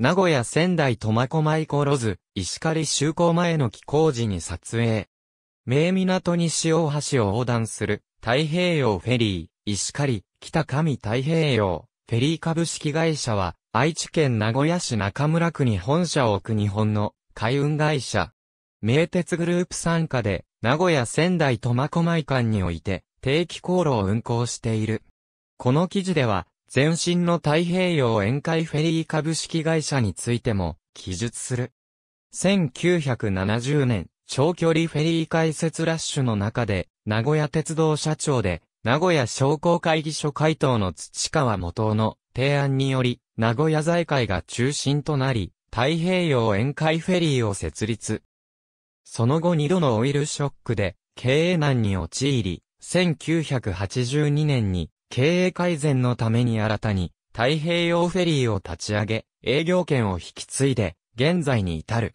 名古屋仙台苫小牧ロズ、石狩就航前の寄港時に撮影。名港西大橋を横断する太平洋フェリー、石狩、北上太平洋、フェリー株式会社は、愛知県名古屋市中村区に本社を置く日本の海運会社。名鉄グループ参加で、名古屋仙台苫小牧間において、定期航路を運行している。この記事では、前身の太平洋宴会フェリー株式会社についても記述する。1970年、長距離フェリー開設ラッシュの中で、名古屋鉄道社長で、名古屋商工会議所会頭の土川元夫の提案により、名古屋財界が中心となり、太平洋宴会フェリーを設立。その後二度のオイルショックで、経営難に陥り、1982年に経営改善のために新たに太平洋フェリーを立ち上げ、営業権を引き継いで、現在に至る。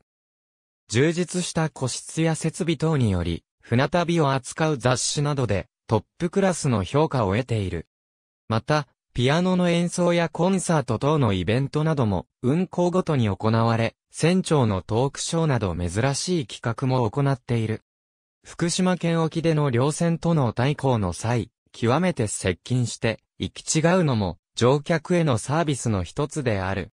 充実した個室や設備等により、船旅を扱う雑誌などでトップクラスの評価を得ている。また、ピアノの演奏やコンサート等のイベントなども運行ごとに行われ、船長のトークショーなど珍しい企画も行っている。福島県沖での両船との対抗の際、極めて接近して、行き違うのも、乗客へのサービスの一つである。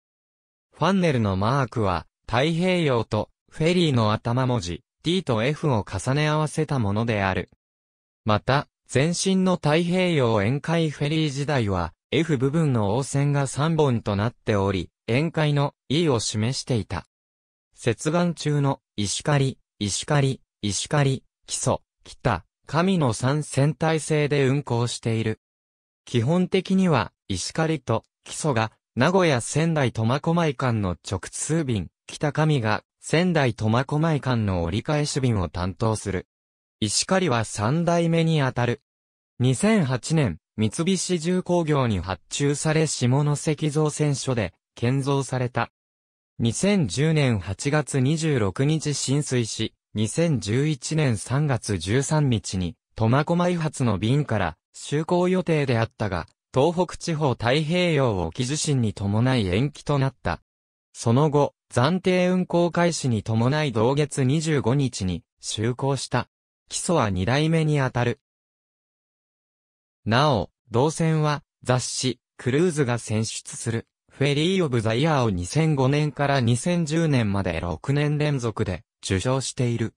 ファンネルのマークは、太平洋と、フェリーの頭文字、D と F を重ね合わせたものである。また、前身の太平洋宴会フェリー時代は、F 部分の応線が3本となっており、宴会の E を示していた。接岸中の石狩、石狩、石狩、基礎、北、神の三戦体制で運行している。基本的には、石狩と木曽が、名古屋仙台苫小牧間の直通便、北上が、仙台苫小牧間の折り返し便を担当する。石狩は三代目にあたる。2008年、三菱重工業に発注され下関造船所で建造された。2010年8月26日浸水し、2011年3月13日に、苫小牧発の便から、就航予定であったが、東北地方太平洋沖地震に伴い延期となった。その後、暫定運航開始に伴い同月25日に、就航した。基礎は2代目にあたる。なお、同船は、雑誌、クルーズが選出する、フェリー・オブ・ザ・イヤーを2005年から2010年まで6年連続で、受賞している。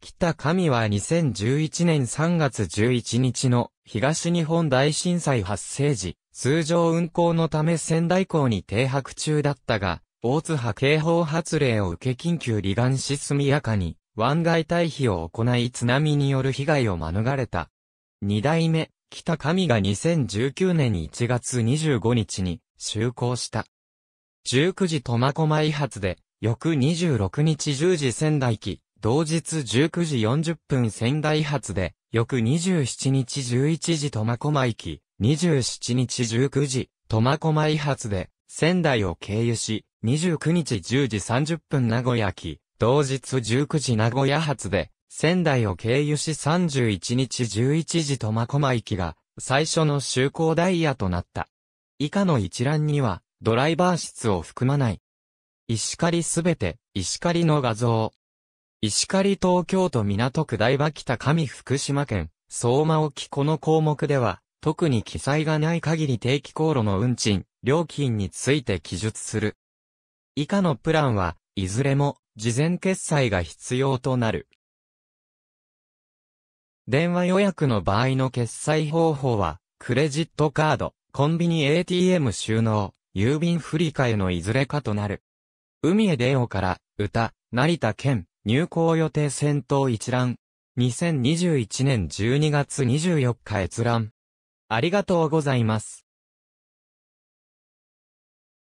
北上は2011年3月11日の東日本大震災発生時、通常運行のため仙台港に停泊中だったが、大津波警報発令を受け緊急離岸し速やかに湾外退避を行い津波による被害を免れた。二代目、北上が2019年1月25日に就航した。19時苫小牧発で翌26日10時仙台機、同日19時40分仙台発で、翌27日11時苫小牧機、27日19時、苫小牧発で、仙台を経由し、29日10時30分名古屋機、同日19時名古屋発で、仙台を経由し31日11時苫小牧機が、最初の就航ダイヤとなった。以下の一覧には、ドライバー室を含まない、石狩すべて、石狩の画像。石狩東京都港区台場北上福島県、相馬沖この項目では、特に記載がない限り定期航路の運賃、料金について記述する。以下のプランは、いずれも、事前決済が必要となる。電話予約の場合の決済方法は、クレジットカード、コンビニ ATM 収納、郵便振替のいずれかとなる。海へ出ようから、歌、成田県、入港予定戦闘一覧。2021年12月24日閲覧。ありがとうございます。